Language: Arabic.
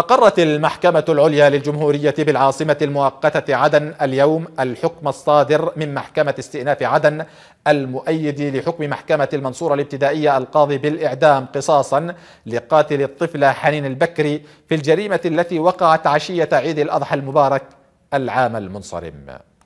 أقرت المحكمة العليا للجمهورية بالعاصمة المؤقتة عدن اليوم الحكم الصادر من محكمة استئناف عدن المؤيد لحكم محكمة المنصورة الابتدائية القاضي بالإعدام قصاصا لقاتل الطفلة حنين البكري في الجريمة التي وقعت عشية عيد الأضحى المبارك العام المنصرم